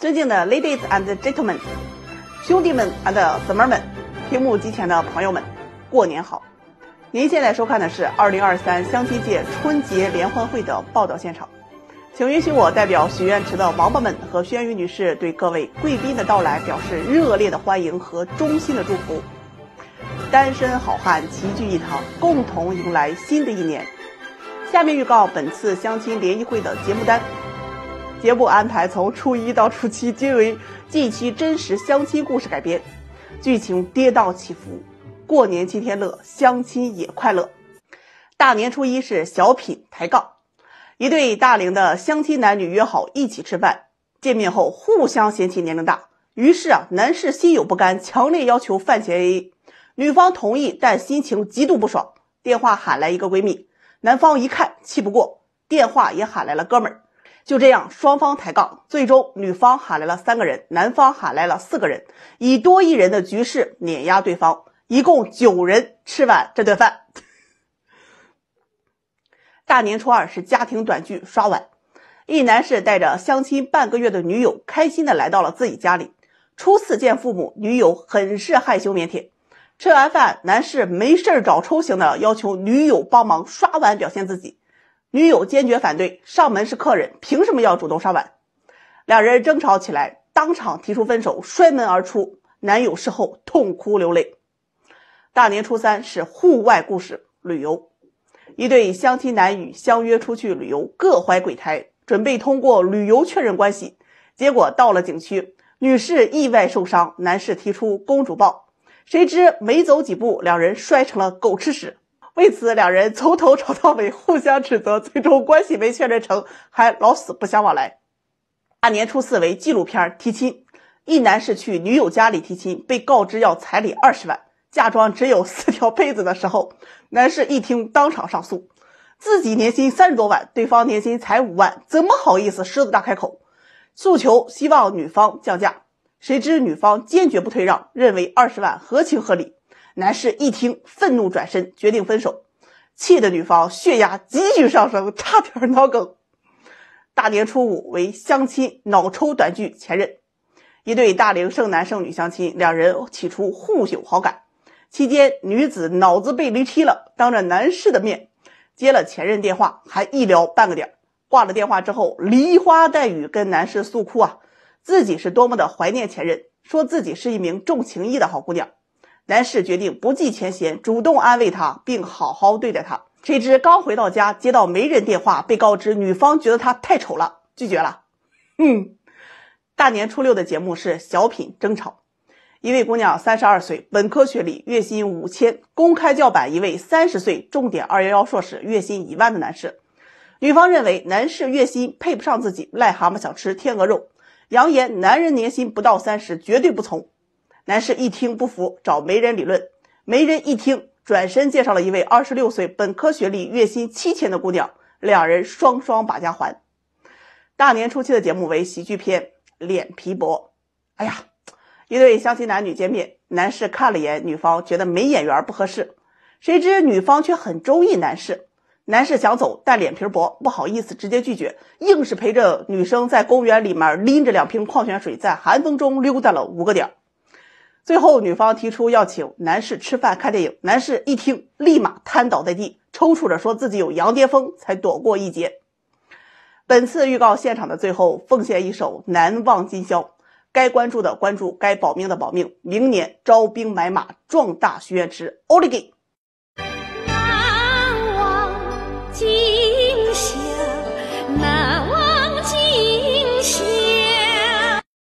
尊敬的 Ladies and Gentlemen，兄弟们 and 姊妹们，屏幕机前的朋友们，过年好！您现在收看的是2023相亲界春节联欢会的报道现场，请允许我代表许愿池的王八们和轩宇女士，对各位贵宾的到来表示热烈的欢迎和衷心的祝福。单身好汉齐聚一堂，共同迎来新的一年。下面预告本次相亲联谊会的节目单。节目安排从初一到初七，均为近期真实相亲故事改编，剧情跌宕起伏。过年七天乐，相亲也快乐。大年初一是小品抬杠，一对大龄的相亲男女约好一起吃饭，见面后互相嫌弃年龄大，于是啊，男士心有不甘，强烈要求饭前 AA，女方同意，但心情极度不爽，电话喊来一个闺蜜，男方一看气不过，电话也喊来了哥们儿。就这样，双方抬杠，最终女方喊来了三个人，男方喊来了四个人，以多一人的局势碾压对方，一共九人吃完这顿饭。大年初二是家庭短剧刷碗，一男士带着相亲半个月的女友开心的来到了自己家里，初次见父母，女友很是害羞腼腆。吃完饭，男士没事找抽型的要求女友帮忙刷碗，表现自己。女友坚决反对，上门是客人，凭什么要主动上碗？两人争吵起来，当场提出分手，摔门而出。男友事后痛哭流泪。大年初三是户外故事，旅游。一对相亲男女相约出去旅游，各怀鬼胎，准备通过旅游确认关系。结果到了景区，女士意外受伤，男士提出公主抱，谁知没走几步，两人摔成了狗吃屎。为此，两人从头吵到尾，互相指责，最终关系没确认成还老死不相往来。大年初四为纪录片提亲，一男士去女友家里提亲，被告知要彩礼二十万，嫁妆只有四条被子的时候，男士一听当场上诉，自己年薪三十多万，对方年薪才五万，怎么好意思狮子大开口？诉求希望女方降价，谁知女方坚决不退让，认为二十万合情合理。男士一听，愤怒转身，决定分手，气的女方血压急剧上升，差点脑梗。大年初五为相亲脑抽短剧前任，一对大龄剩男剩女相亲，两人起初互有好感，期间女子脑子被驴踢了，当着男士的面接了前任电话，还一聊半个点儿。挂了电话之后，梨花带雨跟男士诉苦啊，自己是多么的怀念前任，说自己是一名重情义的好姑娘。男士决定不计前嫌，主动安慰她，并好好对待她。谁知刚回到家，接到媒人电话，被告知女方觉得他太丑了，拒绝了。嗯，大年初六的节目是小品《争吵》。一位姑娘三十二岁，本科学历，月薪五千，公开叫板一位三十岁重点二幺幺硕士，月薪一万的男士。女方认为男士月薪配不上自己，癞蛤蟆想吃天鹅肉，扬言男人年薪不到三十，绝对不从。男士一听不服，找媒人理论。媒人一听，转身介绍了一位二十六岁本科学历、月薪七千的姑娘。两人双双把家还。大年初七的节目为喜剧片《脸皮薄》。哎呀，一对相亲男女见面，男士看了眼女方，觉得没眼缘不合适。谁知女方却很中意男士。男士想走，但脸皮薄，不好意思直接拒绝，硬是陪着女生在公园里面拎着两瓶矿泉水，在寒风中溜达了五个点儿。最后，女方提出要请男士吃饭看电影，男士一听，立马瘫倒在地，抽搐着说自己有羊癫疯，才躲过一劫。本次预告现场的最后，奉献一首《难忘今宵》。该关注的关注，该保命的保命，明年招兵买马，壮大许愿池。奥利给！